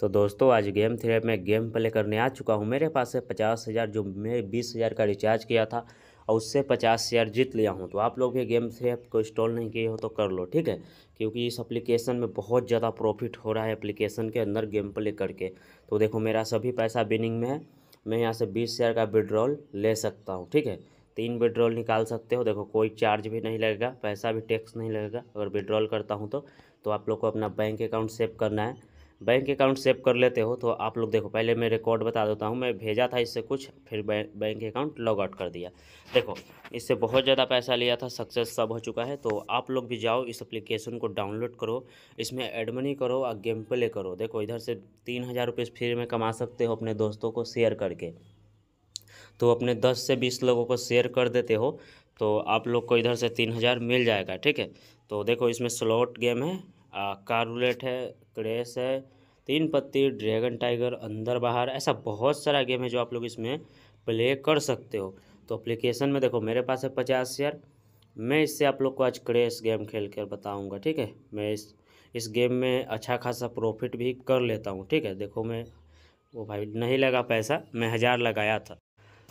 तो दोस्तों आज गेम थ्रेप में गेम प्ले करने आ चुका हूँ मेरे पास है पचास हज़ार जो मैं बीस हज़ार का रिचार्ज किया था और उससे पचास हज़ार जीत लिया हूँ तो आप लोग भी गेम थ्रेप को इंस्टॉल नहीं किए हो तो कर लो ठीक है क्योंकि इस एप्लीकेशन में बहुत ज़्यादा प्रॉफिट हो रहा है एप्लीकेशन के अंदर गेम प्ले करके तो देखो मेरा सभी पैसा बिनिंग में है मैं यहाँ से बीस हज़ार का विड्रॉल ले सकता हूँ ठीक है तीन विड्रॉल निकाल सकते हो देखो कोई चार्ज भी नहीं लगेगा पैसा भी टैक्स नहीं लगेगा अगर विड्रॉल करता हूँ तो, तो आप लोग को अपना बैंक अकाउंट सेव करना है बैंक अकाउंट सेव कर लेते हो तो आप लोग देखो पहले मैं रिकॉर्ड बता देता हूँ मैं भेजा था इससे कुछ फिर बैंक अकाउंट लॉग आउट कर दिया देखो इससे बहुत ज़्यादा पैसा लिया था सक्सेस सब हो चुका है तो आप लोग भी जाओ इस एप्लीकेशन को डाउनलोड करो इसमें एडमनी करो और गेम प्ले करो देखो इधर से तीन हज़ार रुपये फ्री में कमा सकते हो अपने दोस्तों को शेयर करके तो अपने दस से बीस लोगों को शेयर कर देते हो तो आप लोग को इधर से तीन हज़ार मिल जाएगा ठीक है तो देखो इसमें स्लॉट गेम है कारुलेट है क्रेश है तीन पत्ती ड्रैगन टाइगर अंदर बाहर ऐसा बहुत सारा गेम है जो आप लोग इसमें प्ले कर सकते हो तो अप्लीकेशन में देखो मेरे पास है पचास शेयर मैं इससे आप लोग को आज क्रेश गेम खेल कर बताऊँगा ठीक है मैं इस इस गेम में अच्छा खासा प्रॉफिट भी कर लेता हूँ ठीक है देखो मैं वो भाई नहीं लगा पैसा मैं हज़ार लगाया था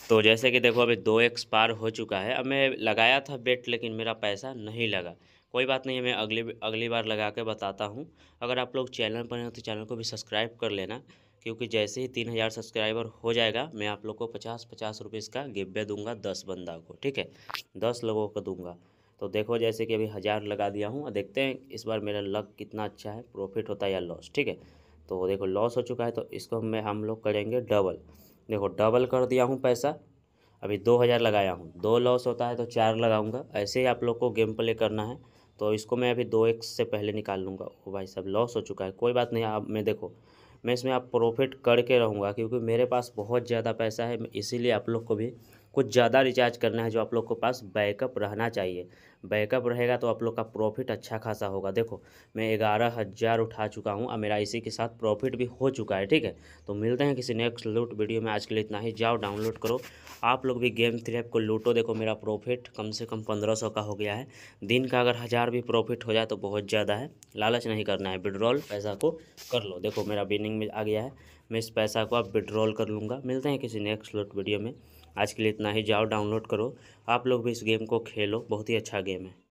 तो जैसे कि देखो अभी दो एक्स पार हो चुका है अब मैं लगाया था बेट लेकिन मेरा पैसा नहीं लगा कोई बात नहीं है मैं अगली अगली बार लगा के बताता हूँ अगर आप लोग चैनल पर हैं तो चैनल को भी सब्सक्राइब कर लेना क्योंकि जैसे ही तीन हज़ार सब्सक्राइबर हो जाएगा मैं आप लोग को पचास पचास रुपये इसका गिब्बे दूंगा दस बंदा को ठीक है दस लोगों को दूंगा तो देखो जैसे कि अभी हज़ार लगा दिया हूँ और देखते हैं इस बार मेरा लक कितना अच्छा है प्रॉफिट होता है या लॉस ठीक है तो देखो लॉस हो चुका है तो इसको मैं हम लोग करेंगे डबल देखो डबल कर दिया हूँ पैसा अभी दो हज़ार लगाया हूँ दो लॉस होता है तो चार लगाऊंगा ऐसे ही आप लोग को गेम प्ले करना है तो इसको मैं अभी दो एक से पहले निकाल लूँगा ओ भाई साहब लॉस हो चुका है कोई बात नहीं आप मैं देखो मैं इसमें आप प्रॉफिट करके रहूँगा क्योंकि मेरे पास बहुत ज़्यादा पैसा है इसीलिए आप लोग को भी कुछ ज़्यादा रिचार्ज करना है जो आप लोग के पास बैकअप रहना चाहिए बैकअप रहेगा तो आप लोग का प्रॉफिट अच्छा खासा होगा देखो मैं ग्यारह हज़ार उठा चुका हूँ और मेरा इसी के साथ प्रॉफिट भी हो चुका है ठीक है तो मिलते हैं किसी नेक्स्ट लूट वीडियो में आज के लिए इतना ही जाओ डाउनलोड करो आप लोग भी गेम थ्री ऐप को लूटो देखो मेरा प्रॉफिट कम से कम पंद्रह सौ का हो गया है दिन का अगर हज़ार भी प्रॉफिट हो जाए तो बहुत ज़्यादा है लालच नहीं करना है विड्रॉल पैसा को कर लो देखो मेरा बिनिंग में आ गया है मैं इस पैसा को आप विड्रॉल कर लूँगा मिलते हैं किसी नेक्स्ट लूट वीडियो में आज के लिए इतना ही जाओ डाउनलोड करो आप लोग भी इस गेम को खेलो बहुत ही अच्छा गेम है